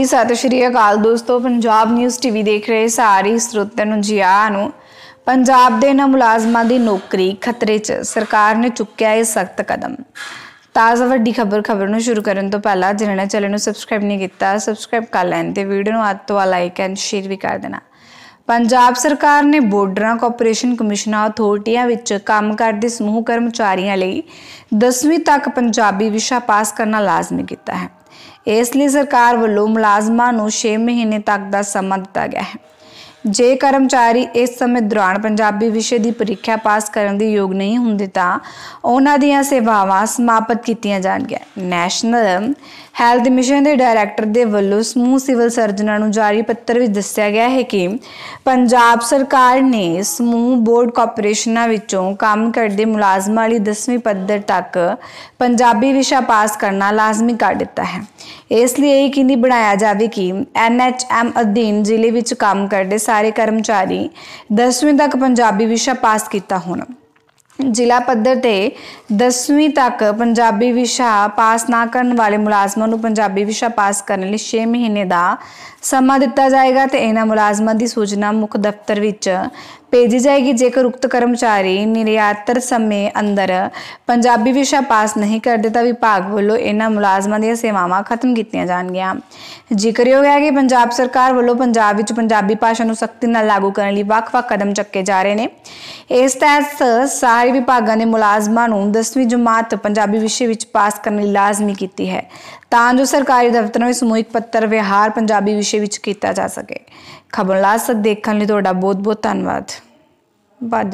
ਜੀ ਸਤਿ ਸ਼੍ਰੀ ਅਕਾਲ ਦੋਸਤੋ ਪੰਜਾਬ ਨਿਊਜ਼ ਟੀਵੀ ਦੇਖ ਰਹੇ ਸਾਰੇ ਸਰੋਤਿਆਂ ਨੂੰ ਜੀ ਆ ਨੂੰ ਪੰਜਾਬ ਦੇ ਨਾ ਮੁਲਾਜ਼ਮਾਂ ਦੀ ਨੌਕਰੀ ਖਤਰੇ 'ਚ ਸਰਕਾਰ ਨੇ ਚੁੱਕਿਆ ਇਹ ਸਖਤ ਕਦਮ ਤਾਜ਼ਾ ਵੱਡੀ ਖਬਰ ਖਬਰ ਨੂੰ ਸ਼ੁਰੂ ਕਰਨ ਤੋਂ ਪਹਿਲਾਂ ਜਿਨ੍ਹਾਂ ਨੇ ਚੈਨਲ ਨੂੰ ਸਬਸਕ੍ਰਾਈਬ ਨਹੀਂ ਕੀਤਾ ਸਬਸਕ੍ਰਾਈਬ ਕਰ ਲੈਣ ਤੇ ਵੀਡੀਓ ਨੂੰ ਅੱਤ ਤੋਂ ਲਾਈਕ ਐਂਡ ਸ਼ੇਅਰ ਵੀ ਕਰ ਦੇਣਾ ਪੰਜਾਬ ਸਰਕਾਰ ਨੇ ਬਾਰਡਰਾਂ ਕੋਆਪਰੇਸ਼ਨ ਕਮਿਸ਼ਨ ਅਥਾਰਟੀਆਂ ਵਿੱਚ ਕੰਮ ਕਰਦੇ ਸਮੂਹ ਕਰਮਚਾਰੀਆਂ ਲਈ 10ਵੀਂ ਤੱਕ ਪੰਜਾਬੀ ਵਿਸ਼ਾ ਪਾਸ ਕਰਨਾ ਲਾਜ਼ਮੀ ਕੀਤਾ ਹੈ ਇਸ ਲਈ ਸਰਕਾਰ ਵੱਲੋਂ ਮੁਲਾਜ਼ਮਾਂ ਨੂੰ 6 ਮਹੀਨੇ ਤੱਕ ਦਾ ਸਮਾਂ ਦਿੱਤਾ ਗਿਆ ਹੈ ਜੇ ਕਰਮਚਾਰੀ ਇਸ ਸਮੇਂ ਦੌਰਾਨ ਪੰਜਾਬੀ ਵਿਸ਼ੇ ਦੀ ਪ੍ਰੀਖਿਆ ਪਾਸ ਕਰਨ ਦੇ ਯੋਗ ਨਹੀਂ ਹੁੰਦੇ ਤਾਂ ਉਹਨਾਂ ਦੀਆਂ ਸੇਵਾਵਾਂ ਸਮਾਪਤ ਕੀਤੀਆਂ ਜਾਣਗੀਆਂ ਨੈਸ਼ਨਲ ਹੈਲਥ ਮਿਸ਼ਨ ਦੇ ਡਾਇਰੈਕਟਰ ਦੇ ਵੱਲੋਂ ਸਮੂਹ ਸਿਵਲ ਸਰਜਨਾਂ ਨੂੰ ਜਾਰੀ ਪੱਤਰ ਵਿੱਚ ਦੱਸਿਆ ਗਿਆ ਹੈ ਕਿ ਪੰਜਾਬ ਸਰਕਾਰ ਨੇ ਸਮੂਹ ਬੋਰਡ ਕਾਰਪੋਰੇਸ਼ਨਾਂ ਵਿੱਚੋਂ ਕੰਮ ਕਰਦੇ ਮੁਲਾਜ਼ਮਾਂ ਲਈ 10ਵੀਂ ਪੱਧਰ ਤੱਕ ਪੰਜਾਬੀ ਵਿਸ਼ਾ ਪਾਸ ਕਰਨਾ ਲਾਜ਼ਮੀ ਕਰ ਦਿੱਤਾ ਹੈ ਇਸ ਲਈ ਇਹ ਕਿੰਨੀ ਬਣਾਇਆ ਜਾਵੇ ਕਿ ਐਨਐਚਐਮ ਅਧੀਨ ਜ਼ਿਲ੍ਹੇ ਵਿੱਚ ਕੰਮ ਕਰਦੇ ਸਾਰੇ ਕਰਮਚਾਰੀ 10ਵੀਂ ਤੱਕ ਪੰਜਾਬੀ ਵਿਸ਼ਾ ਪਾਸ ਕੀਤਾ ਹੋਣਾ ਜ਼ਿਲ੍ਹਾ ਪੱਧਰ ਤੇ 10ਵੀਂ ਤੱਕ ਪੰਜਾਬੀ ਵਿਸ਼ਾ ਪਾਸ ਨਾ ਕਰਨ ਵਾਲੇ ਮੁਲਾਜ਼ਮਾਂ ਨੂੰ ਪੰਜਾਬੀ ਵਿਸ਼ਾ ਪਾਸ ਕਰਨ ਲਈ 6 ਮਹੀਨੇ ਦਾ ਸਮਾਂ ਦਿੱਤਾ ਜਾਏਗਾ ਤੇ ਇਹਨਾਂ ਮੁਲਾਜ਼ਮਾਂ ਦੀ ਸੂਚਨਾ ਮੁੱਖ ਦਫ਼ਤਰ ਵਿੱਚ ਭੇਜੀ ਜਾਏਗੀ ਜੇਕਰ ਉਕਤ ਕਰਮਚਾਰੀ ਨਿਰਯਾਤਰ ਸਮੇਂ ਅੰਦਰ ਪੰਜਾਬੀ ਵਿਸ਼ਾ ਪਾਸ ਨਹੀਂ ਕਰਦੇ ਤਾਂ ਵਿਭਾਗ ਵੱਲੋਂ ਇਹਨਾਂ ਮੁਲਾਜ਼ਮਾਂ ਦੀਆਂ ਸੇਵਾਵਾਂ ਖਤਮ ਕੀਤੀਆਂ ਜਾਣਗੀਆਂ ਜ਼ਿਕਰਯੋਗ ਹੈ ਕਿ ਪੰਜਾਬ ਸਰਕਾਰ ਵੱਲੋਂ ਪੰਜਾਬ ਵਿੱਚ ਪੰਜਾਬੀ ਭਾਸ਼ਾ ਨੂੰ ਸਖਤੀ ਨਾਲ ਲਾਗੂ ਕਰਨ ਲਈ ਵੱਖ-ਵੱਖ ਕਦਮ ਚੱਕੇ ਜਾ ਰਹੇ ਨੇ ਇਸ ਤਹਿਤ ਸਾਰੇ ਸਰਕਾਰੀ ਵਿਭਾਗਾਂ ਦੇ ਮੁਲਾਜ਼ਮਾਂ ਨੂੰ 10ਵੀਂ ਜਮਾਤ ਪੰਜਾਬੀ ਵਿਸ਼ੇ ਵਿੱਚ ਪਾਸ ਕਰਨ ਲਈ ਲਾਜ਼ਮੀ ਕੀਤੀ ਹੈ ਤਾਂ ਜੋ ਸਰਕਾਰੀ ਦਫ਼ਤਰਾਂ ਵਿੱਚ ਸਮੂਹਿਕ ਪੱਤਰ ਵਿਹਾਰ ਪੰਜਾਬੀ ਵਿਸ਼ੇ ਵਿੱਚ ਕੀਤਾ ਜਾ ਸਕੇ ਖਬਰ ਲਾਸਤ ਦੇਖਣ ਲਈ ਤੁਹਾਡਾ ਬਹੁਤ ਬਹੁਤ ਧੰਨਵਾਦ ਬਾਦ